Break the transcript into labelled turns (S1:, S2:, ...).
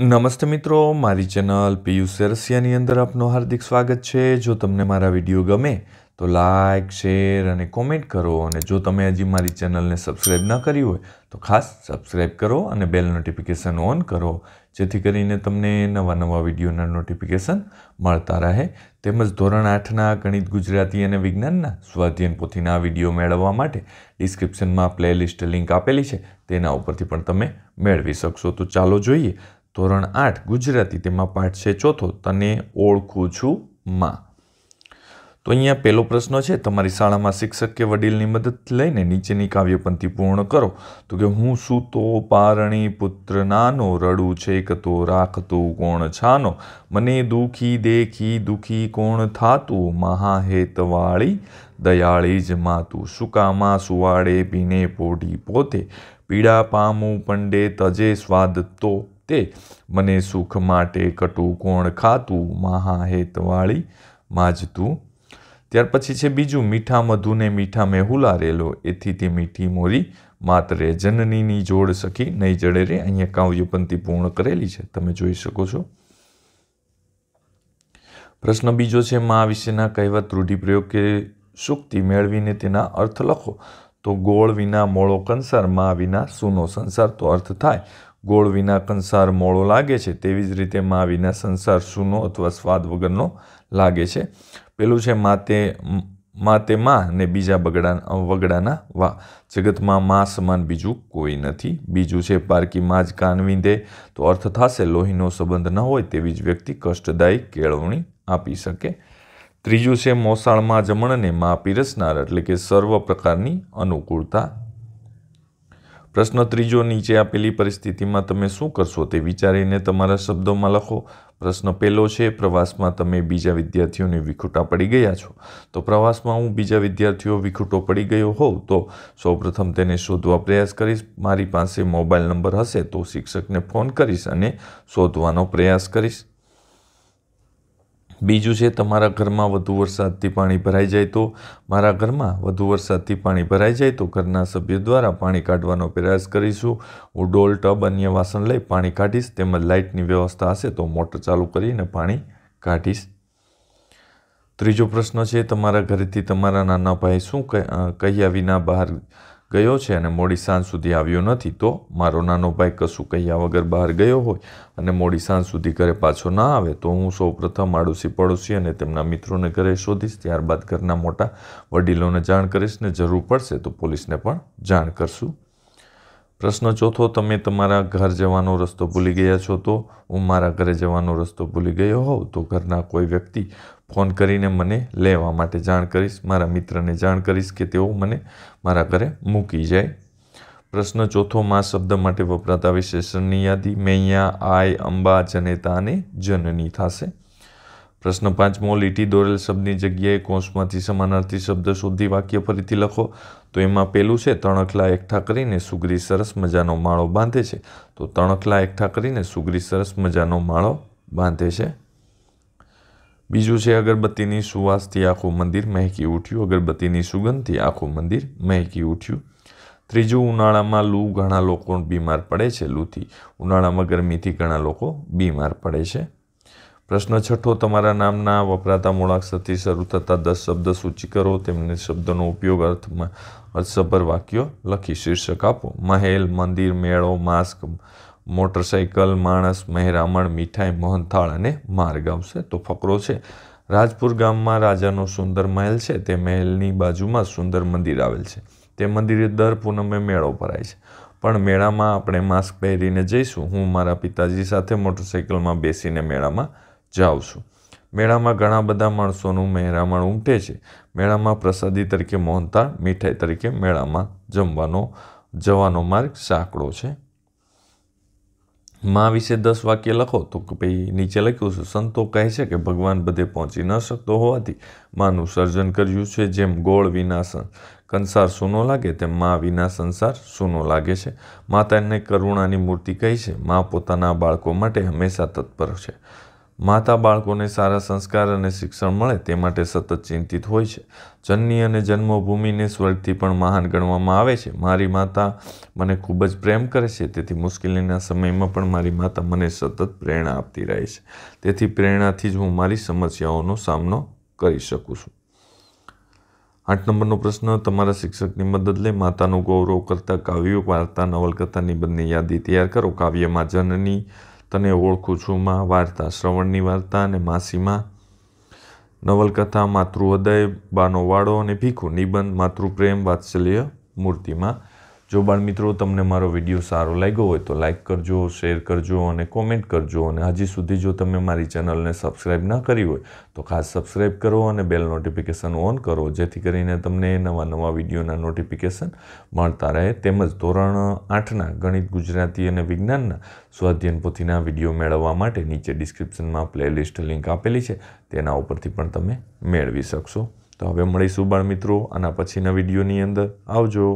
S1: નમસ્તે મિત્રો મારી ચેનલ પિયુષ સેરસિયાની અંદર આપનું હાર્દિક સ્વાગત છે જો તમને મારા વિડીયો ગમે તો લાઇક શેર અને કોમેન્ટ કરો અને જો તમે હજી મારી ચેનલને સબસ્ક્રાઈબ ન કરી હોય તો ખાસ સબસ્ક્રાઈબ કરો અને બેલ નોટિફિકેશન ઓન કરો જેથી કરીને તમને નવા નવા વિડીયોના નોટિફિકેશન મળતા રહે તેમજ ધોરણ આઠના ગણિત ગુજરાતી અને વિજ્ઞાનના સ્વાધ્યન પોથીના વિડીયો મેળવવા માટે ડિસ્ક્રિપ્શનમાં પ્લેલિસ્ટ લિંક આપેલી છે તેના ઉપરથી પણ તમે મેળવી શકશો તો ચાલો જોઈએ ધોરણ આઠ ગુજરાતી તેમાં પાઠ છે ચોથો તને ઓળખું છું માં તો અહીંયા પહેલો પ્રશ્ન છે તમારી શાળામાં શિક્ષક કે વડીલની મદદ લઈને નીચેની કાવ્યપંક્તિ પૂર્ણ કરો તો કે હું સૂતો પારણી પુત્ર નાનો રડું છેકતો રાખતું કોણ છાનો મને દુખી દેખી દુખી કોણ થાતું મહાહેતવાળી દયાળી જ માતું સુકામાં સુવાડે પીને પોઢી પોતે પીડા પામું પંડે તજે સ્વાદ તો તે મને સુખ માટે કટુ કોણ ખાતું મહા મહાહેતવાળી માજતું ત્યાર પછી છે બીજું મીઠા મધુને મીઠા મેં હુલારેલો એથી તે મીઠી મોરી માતરે જનનીની જોડ સખી નહીં જડે રે અહીંયા કાવ્યપંથી પૂર્ણ કરેલી છે તમે જોઈ શકો છો પ્રશ્ન બીજો છે મા વિશેના કહેવત રૂઢિપ્રયોગ કે સુક્તિ મેળવીને તેના અર્થ લખો તો ગોળ વિના મોળો કંસાર મા વિના સૂનો સંસાર તો અર્થ થાય ગોળ વિના કંસાર મોળો લાગે છે તેવી જ રીતે મા વિના સંસાર સૂનો અથવા સ્વાદ વગરનો લાગે છે પેલું છે માતે માતે મા ને બીજા બગડા વગડાના વા જગતમાં મા સમાન બીજું કોઈ નથી બીજું છે પારકી માં જ કાન વિંધે તો અર્થ થશે લોહીનો સંબંધ ન હોય તેવી જ વ્યક્તિ કષ્ટદાયી કેળવણી આપી શકે ત્રીજું છે મોસાળમાં જમણને મા પીરસનાર એટલે કે સર્વ પ્રકારની અનુકૂળતા પ્રશ્ન ત્રીજો નીચે આપેલી પરિસ્થિતિમાં તમે શું કરશો તે વિચારીને તમારા શબ્દોમાં લખો પ્રશ્ન પહેલો છે પ્રવાસમાં તમે બીજા વિદ્યાર્થીઓને વિખૂટા પડી ગયા છો તો પ્રવાસમાં હું બીજા વિદ્યાર્થીઓ વિખૂટો પડી ગયો હોઉં તો સૌપ્રથમ તેને શોધવા પ્રયાસ કરીશ મારી પાસે મોબાઈલ નંબર હશે તો શિક્ષકને ફોન કરીશ અને શોધવાનો પ્રયાસ કરીશ બીજું છે તમારા ઘરમાં વધુ વરસાદથી પાણી ભરાઈ જાય તો મારા ઘરમાં વધુ વરસાદથી પાણી ભરાઈ જાય તો ઘરના સભ્યો દ્વારા પાણી કાઢવાનો પ્રયાસ કરીશું હું ડોલ ટબ અન્ય વાસણ લઈ પાણી કાઢીશ તેમજ લાઇટની વ્યવસ્થા હશે તો મોટર ચાલુ કરીને પાણી કાઢીશ ત્રીજો પ્રશ્ન છે તમારા ઘરેથી તમારા નાના ભાઈ શું કહ્યા વિના બહાર ગયો છે અને મોડી સાંજ સુધી આવ્યો નથી તો મારો નાનો ભાઈ કશું કહ્યા વગર બહાર ગયો હોય અને મોડી સાંજ સુધી ઘરે પાછો ના આવે તો હું સૌ પ્રથમ આડોશી પડોશી અને તેમના મિત્રોને ઘરે શોધીશ ત્યારબાદ ઘરના મોટા વડીલોને જાણ કરીશ ને જરૂર પડશે તો પોલીસને પણ જાણ કરશું પ્રશ્ન ચોથો તમે તમારા ઘર જવાનો રસ્તો ભૂલી ગયા છો તો હું મારા ઘરે જવાનો રસ્તો ભૂલી ગયો હોઉં તો ઘરના કોઈ વ્યક્તિ ફોન કરીને મને લેવા માટે જાણ કરીશ મારા મિત્રને જાણ કરીશ કે તેઓ મને મારા ઘરે મૂકી જાય પ્રશ્ન ચોથો માં શબ્દ માટે વપરાતા વિશેષણની યાદી મૈયા આય અંબા જનેતા અને જનની થશે પ્રશ્ન પાંચમો લીટી દોરેલ શબ્દની જગ્યાએ કોષમાંથી સમાનાર્થી શબ્દ શોધી વાક્ય ફરીથી લખો તો એમાં પેલું છે તણખલા એકઠા કરીને સુગરી સરસ મજાનો માળો બાંધે છે તો તણખલા એકઠા કરીને સુગરી સરસ મજાનો માળો બાંધે છે બીજું છે અગરબત્તીની સુવાસથી આખું મંદિર મહેકી ઉઠ્યું અગરબત્તીની સુગંધથી આખું મંદિર મહેકી ઉઠ્યું ત્રીજું ઉનાળામાં લૂ ઘણા લોકો બીમાર પડે છે લૂથી ઉનાળામાં ગરમીથી ઘણા લોકો બીમાર પડે છે પ્રશ્ન છઠ્ઠો તમારા નામના વપરાતા મૂળાક્ષરથી શરૂ થતા દસ શબ્દ સૂચિ કરો તેમને શબ્દનો ઉપયોગ અર્થમાં અર્થસભર વાક્યો લખી શીર્ષક આપો મહેલ મંદિર મેળો માસ્ક મોટરસાઇકલ માણસ મહેરામણ મીઠાઈ મોહનથાળ અને માર્ગ આવશે તો ફકરો છે રાજપુર ગામમાં રાજાનો સુંદર મહેલ છે તે મહેલની બાજુમાં સુંદર મંદિર આવેલ છે તે મંદિરે દર પૂનમે મેળો ભરાય છે પણ મેળામાં આપણે માસ્ક પહેરીને જઈશું હું મારા પિતાજી સાથે મોટરસાઇકલમાં બેસીને મેળામાં જાઉં છું મેળામાં ઘણા બધા માણસોનું મહેરામણ ઉમટે છે મેળામાં પ્રસાદી તરીકે મોહનતાળ મીઠાઈ તરીકે મેળામાં જમવાનો જવાનો માર્ગ સાંકડો છે મા વિશે દસ વાક્ય લખો તો ભાઈ નીચે લખ્યું છે સંતો કહે છે કે ભગવાન બધે પહોંચી ન શકતો હોવાથી માનું સર્જન કર્યું છે જેમ ગોળ વિના સંસાર સૂનો લાગે તેમ મા વિના સંસાર સૂનો લાગે છે માતાને કરુણાની મૂર્તિ કહી છે મા પોતાના બાળકો માટે હંમેશા તત્પર છે માતા બાળકોને સારા સંસ્કાર અને શિક્ષણ મળે તે માટે સતત ચિંતિત હોય છે જન્ની અને જન્મભૂમિને સ્વર્ગથી પણ મહાન ગણવામાં આવે છે મારી માતા મને ખૂબ જ પ્રેમ કરે છે તેથી મુશ્કેલીના સમયમાં પણ મારી માતા મને સતત પ્રેરણા આપતી રહે છે તેથી પ્રેરણાથી જ હું મારી સમસ્યાઓનો સામનો કરી શકું છું આઠ નંબરનો પ્રશ્ન તમારા શિક્ષકની મદદ લે માતાનું ગૌરવ કરતા કાવ્યો વાર્તા નવલકથા નિબંધની યાદી તૈયાર કરો કાવ્યમાં જનની તને ઓળખું છું માં વાર્તા શ્રવણની વાર્તા અને માસીમાં નવલકથા માતૃહૃદય બાનો વાળો અને ભીખુ નિબંધ માતૃપ્રેમ વાત્સલ્ય મૂર્તિમાં જો બાળ મિત્રો તમને મારો વિડીયો સારો લાગ્યો હોય તો લાઇક કરજો શેર કરજો અને કોમેન્ટ કરજો અને હજી સુધી જો તમે મારી ચેનલને સબસ્ક્રાઇબ ના કરી હોય તો ખાસ સબસ્ક્રાઇબ કરો અને બેલ નોટિફિકેશન ઓન કરો જેથી કરીને તમને નવા નવા વિડીયોના નોટિફિકેશન મળતા રહે તેમજ ધોરણ આઠના ગણિત ગુજરાતી અને વિજ્ઞાનના સ્વાધ્યયન પોથીના વિડીયો મેળવવા માટે નીચે ડિસ્ક્રિપ્શનમાં પ્લેલિસ્ટ લિંક આપેલી છે તેના ઉપરથી પણ તમે મેળવી શકશો તો હવે મળીશું બાળ મિત્રો આના પછીના વિડીયોની અંદર આવજો